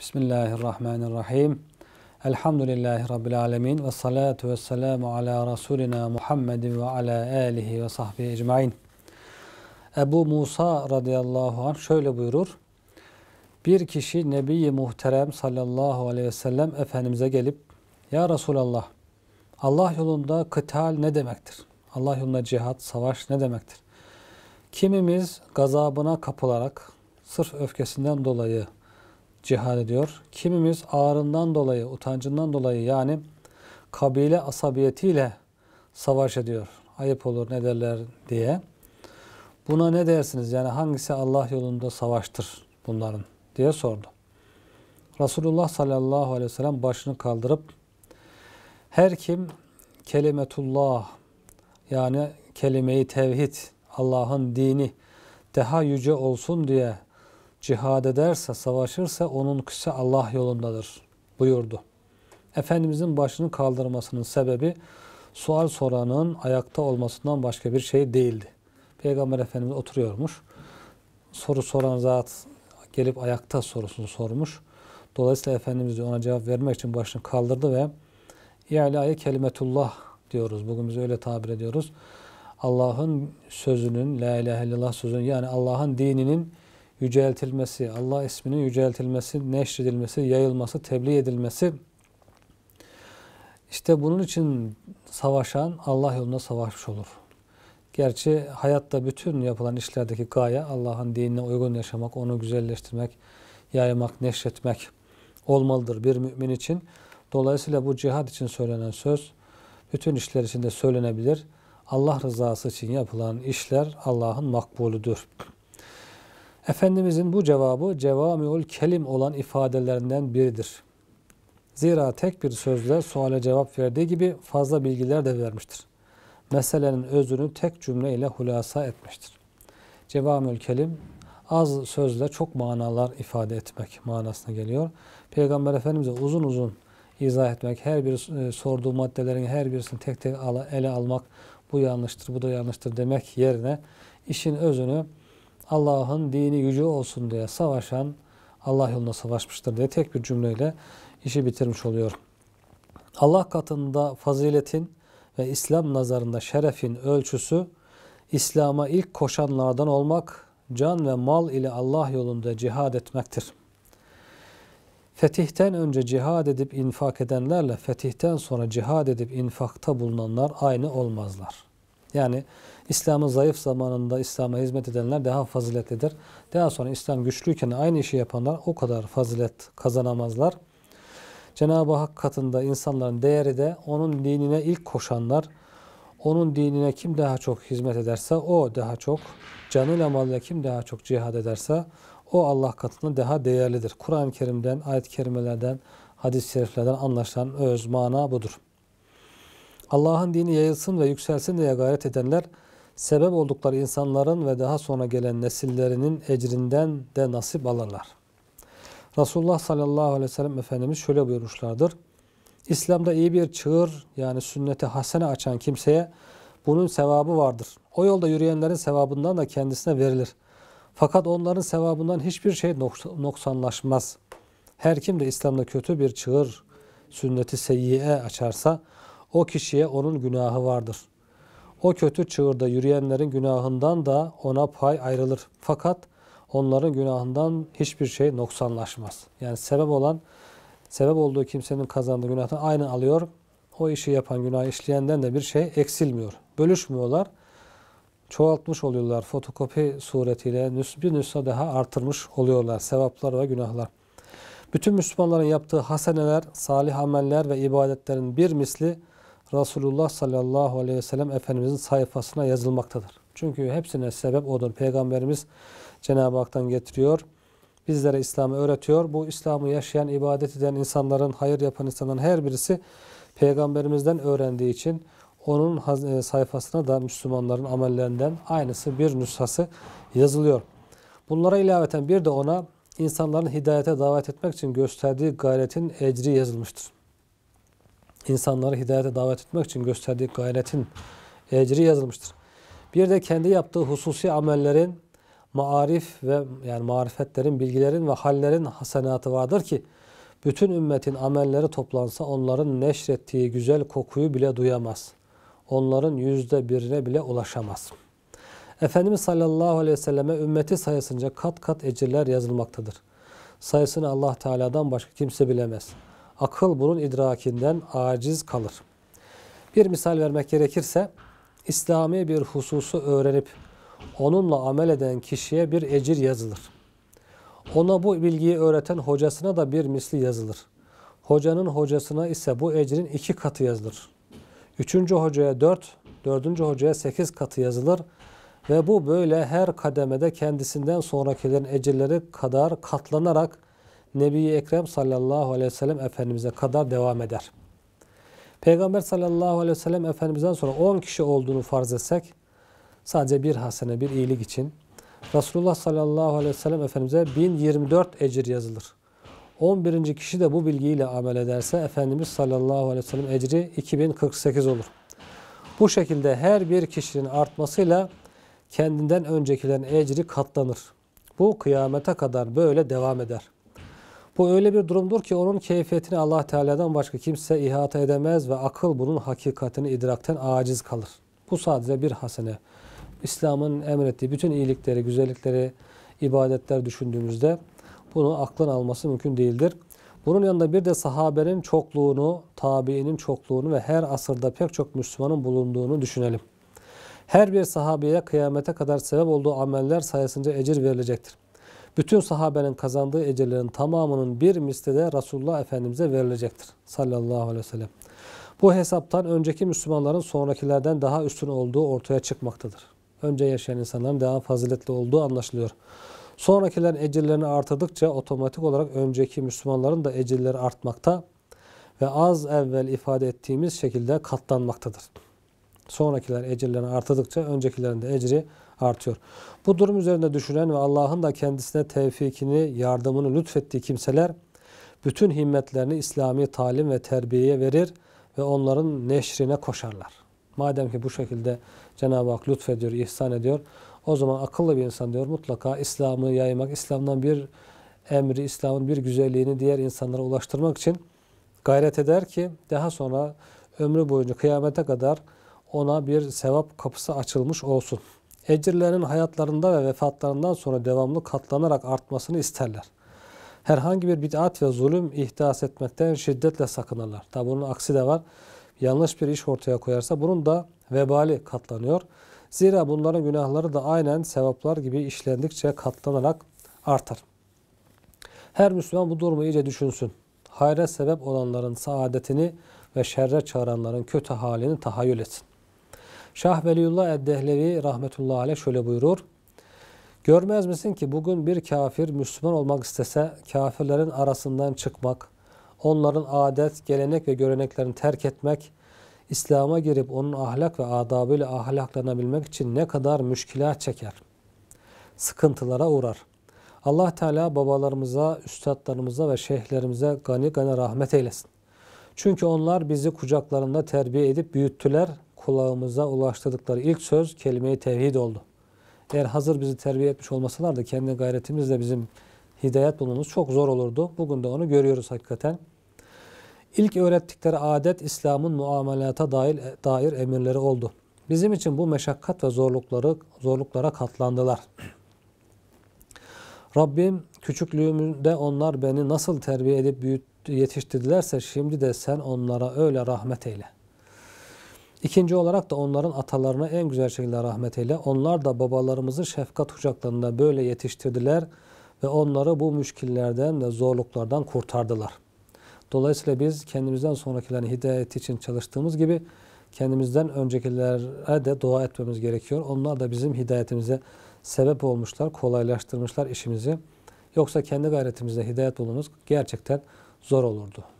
Bismillahirrahmanirrahim. Elhamdülillahi Rabbil alemin. Ve salatu ve selamu ala Resulina Muhammedin ve ala alihi ve sahbihi ecmain. Ebu Musa radıyallahu anh şöyle buyurur. Bir kişi Nebi-i Muhterem sallallahu aleyhi ve sellem Efendimiz'e gelip Ya Resulallah Allah yolunda kıtal ne demektir? Allah yolunda cihat, savaş ne demektir? Kimimiz gazabına kapılarak sırf öfkesinden dolayı cihad ediyor. Kimimiz ağrından dolayı, utancından dolayı yani kabile asabiyetiyle savaş ediyor. Ayıp olur ne derler diye. Buna ne dersiniz? Yani hangisi Allah yolunda savaştır bunların diye sordu. Resulullah sallallahu aleyhi ve sellem başını kaldırıp her kim kelimetullah yani kelimeyi tevhid Allah'ın dini daha yüce olsun diye cihad ederse, savaşırsa onun kısa Allah yolundadır buyurdu. Efendimizin başını kaldırmasının sebebi sual soranın ayakta olmasından başka bir şey değildi. Peygamber Efendimiz oturuyormuş. Soru soran zat gelip ayakta sorusunu sormuş. Dolayısıyla Efendimiz de ona cevap vermek için başını kaldırdı ve İlahi kelimetullah diyoruz. Bugün biz öyle tabir ediyoruz. Allah'ın sözünün, la ilahe illallah sözünün yani Allah'ın dininin yüceltilmesi, Allah isminin yüceltilmesi, neşredilmesi, yayılması, tebliğ edilmesi işte bunun için savaşan Allah yolunda savaşmış olur. Gerçi hayatta bütün yapılan işlerdeki gaye Allah'ın dinine uygun yaşamak, onu güzelleştirmek, yaymak, neşretmek olmalıdır bir mümin için. Dolayısıyla bu cihad için söylenen söz bütün işler içinde söylenebilir. Allah rızası için yapılan işler Allah'ın makbulüdür. Efendimizin bu cevabı cevamiül kelim olan ifadelerinden biridir. Zira tek bir sözle suale cevap verdiği gibi fazla bilgiler de vermiştir. Meselenin özünü tek cümle ile hulasa etmiştir. Cevamül kelim az sözle çok manalar ifade etmek manasına geliyor. Peygamber Efendimiz'e uzun uzun izah etmek, her bir e, sorduğu maddelerin her birisini tek tek ele almak, bu yanlıştır, bu da yanlıştır demek yerine işin özünü Allah'ın dini yüce olsun diye savaşan Allah yolunda savaşmıştır diye tek bir cümleyle işi bitirmiş oluyor. Allah katında faziletin ve İslam nazarında şerefin ölçüsü İslam'a ilk koşanlardan olmak, can ve mal ile Allah yolunda cihad etmektir. Fetihten önce cihad edip infak edenlerle fetihten sonra cihad edip infakta bulunanlar aynı olmazlar.'' Yani İslam'ın zayıf zamanında İslam'a hizmet edenler daha faziletlidir. Daha sonra İslam güçlüyken aynı işi yapanlar o kadar fazilet kazanamazlar. Cenab-ı Hak katında insanların değeri de onun dinine ilk koşanlar, onun dinine kim daha çok hizmet ederse o daha çok, canıyla malıyla kim daha çok cihad ederse o Allah katında daha değerlidir. Kur'an-ı Kerim'den, ayet-i kerimelerden, hadis-i şeriflerden anlaşılan öz mana budur. Allah'ın dini yayılsın ve yükselsin diye gayret edenler sebep oldukları insanların ve daha sonra gelen nesillerinin ecrinden de nasip alırlar. Resulullah sallallahu aleyhi ve sellem Efendimiz şöyle buyurmuşlardır. İslam'da iyi bir çığır yani sünneti hasene açan kimseye bunun sevabı vardır. O yolda yürüyenlerin sevabından da kendisine verilir. Fakat onların sevabından hiçbir şey noksanlaşmaz. Her kim de İslam'da kötü bir çığır sünneti seyyiye açarsa o kişiye onun günahı vardır. O kötü çığırda yürüyenlerin günahından da ona pay ayrılır. Fakat onların günahından hiçbir şey noksanlaşmaz. Yani sebep olan, sebep olduğu kimsenin kazandığı günahtan aynı alıyor. O işi yapan, günah işleyenden de bir şey eksilmiyor. Bölüşmüyorlar. Çoğaltmış oluyorlar fotokopi suretiyle bir nüsa daha artırmış oluyorlar sevaplar ve günahlar. Bütün Müslümanların yaptığı haseneler, salih ameller ve ibadetlerin bir misli Resulullah sallallahu aleyhi ve sellem Efendimizin sayfasına yazılmaktadır. Çünkü hepsine sebep odur. Peygamberimiz Cenab-ı Hak'tan getiriyor. Bizlere İslam'ı öğretiyor. Bu İslam'ı yaşayan, ibadet eden insanların, hayır yapan insanların her birisi Peygamberimizden öğrendiği için onun e, sayfasına da Müslümanların amellerinden aynısı bir nüshası yazılıyor. Bunlara ilaveten bir de ona insanların hidayete davet etmek için gösterdiği gayretin ecri yazılmıştır insanları hidayete davet etmek için gösterdiği gayretin ecri yazılmıştır. Bir de kendi yaptığı hususi amellerin, maarif ve yani marifetlerin, bilgilerin ve hallerin hasenatı vardır ki bütün ümmetin amelleri toplansa onların neşrettiği güzel kokuyu bile duyamaz. Onların yüzde birine bile ulaşamaz. Efendimiz sallallahu aleyhi ve selleme ümmeti sayısınca kat kat ecirler yazılmaktadır. Sayısını Allah Teala'dan başka kimse bilemez.'' akıl bunun idrakinden aciz kalır. Bir misal vermek gerekirse İslami bir hususu öğrenip onunla amel eden kişiye bir ecir yazılır. Ona bu bilgiyi öğreten hocasına da bir misli yazılır. Hocanın hocasına ise bu ecrin iki katı yazılır. Üçüncü hocaya dört, dördüncü hocaya sekiz katı yazılır. Ve bu böyle her kademede kendisinden sonrakilerin ecirleri kadar katlanarak Nebi Ekrem sallallahu aleyhi ve sellem Efendimiz'e kadar devam eder. Peygamber sallallahu aleyhi ve sellem Efendimiz'den sonra 10 kişi olduğunu farz etsek sadece bir hasene, bir iyilik için Resulullah sallallahu aleyhi ve sellem Efendimiz'e 1024 ecir yazılır. 11. kişi de bu bilgiyle amel ederse Efendimiz sallallahu aleyhi ve sellem ecri 2048 olur. Bu şekilde her bir kişinin artmasıyla kendinden öncekilerin ecri katlanır. Bu kıyamete kadar böyle devam eder.'' Bu öyle bir durumdur ki onun keyfiyetini Allah Teala'dan başka kimse ihata edemez ve akıl bunun hakikatini idrakten aciz kalır. Bu sadece bir hasene. İslam'ın emrettiği bütün iyilikleri, güzellikleri, ibadetler düşündüğümüzde bunu aklın alması mümkün değildir. Bunun yanında bir de sahabenin çokluğunu, tabiinin çokluğunu ve her asırda pek çok Müslümanın bulunduğunu düşünelim. Her bir sahabeye kıyamete kadar sebep olduğu ameller sayesinde ecir verilecektir. Bütün sahabenin kazandığı ecelerin tamamının bir misli de Resulullah Efendimiz'e verilecektir. Sallallahu aleyhi ve sellem. Bu hesaptan önceki Müslümanların sonrakilerden daha üstün olduğu ortaya çıkmaktadır. Önce yaşayan insanların daha faziletli olduğu anlaşılıyor. Sonrakilerin ecirlerini artırdıkça otomatik olarak önceki Müslümanların da ecirleri artmakta ve az evvel ifade ettiğimiz şekilde katlanmaktadır. Sonrakiler ecirlerini artırdıkça öncekilerin de ecri artıyor. Bu durum üzerinde düşünen ve Allah'ın da kendisine tevfikini, yardımını lütfettiği kimseler bütün himmetlerini İslami talim ve terbiyeye verir ve onların neşrine koşarlar. Madem ki bu şekilde Cenab-ı Hak lütfediyor, ihsan ediyor. O zaman akıllı bir insan diyor mutlaka İslam'ı yaymak, İslam'dan bir emri, İslam'ın bir güzelliğini diğer insanlara ulaştırmak için gayret eder ki daha sonra ömrü boyunca kıyamete kadar ona bir sevap kapısı açılmış olsun ecirlerinin hayatlarında ve vefatlarından sonra devamlı katlanarak artmasını isterler. Herhangi bir bid'at ve zulüm ihdas etmekten şiddetle sakınırlar. Tabi bunun aksi de var. Yanlış bir iş ortaya koyarsa bunun da vebali katlanıyor. Zira bunların günahları da aynen sevaplar gibi işlendikçe katlanarak artar. Her Müslüman bu durumu iyice düşünsün. Hayra sebep olanların saadetini ve şerre çağıranların kötü halini tahayyül etsin. Şah Veliullah Eddehlevi rahmetullahi aleyh şöyle buyurur. Görmez misin ki bugün bir kafir Müslüman olmak istese kafirlerin arasından çıkmak, onların adet, gelenek ve göreneklerini terk etmek, İslam'a girip onun ahlak ve adabıyla ahlaklanabilmek için ne kadar müşkilat çeker, sıkıntılara uğrar. Allah Teala babalarımıza, üstadlarımıza ve şeyhlerimize gani gani rahmet eylesin. Çünkü onlar bizi kucaklarında terbiye edip büyüttüler kulağımıza ulaştırdıkları ilk söz kelime-i tevhid oldu. Eğer hazır bizi terbiye etmiş olmasalar da kendi gayretimizle bizim hidayet bulmamız çok zor olurdu. Bugün de onu görüyoruz hakikaten. İlk öğrettikleri adet İslam'ın muamelata dair, dair emirleri oldu. Bizim için bu meşakkat ve zorlukları zorluklara katlandılar. Rabbim küçüklüğümde onlar beni nasıl terbiye edip büyüt, yetiştirdilerse şimdi de sen onlara öyle rahmet eyle.'' İkinci olarak da onların atalarına en güzel şekilde rahmet eyle. Onlar da babalarımızı şefkat kucaklarında böyle yetiştirdiler ve onları bu müşkillerden ve zorluklardan kurtardılar. Dolayısıyla biz kendimizden sonrakilerin hidayeti için çalıştığımız gibi kendimizden öncekilere de dua etmemiz gerekiyor. Onlar da bizim hidayetimize sebep olmuşlar, kolaylaştırmışlar işimizi. Yoksa kendi gayretimizle hidayet bulmamız gerçekten zor olurdu.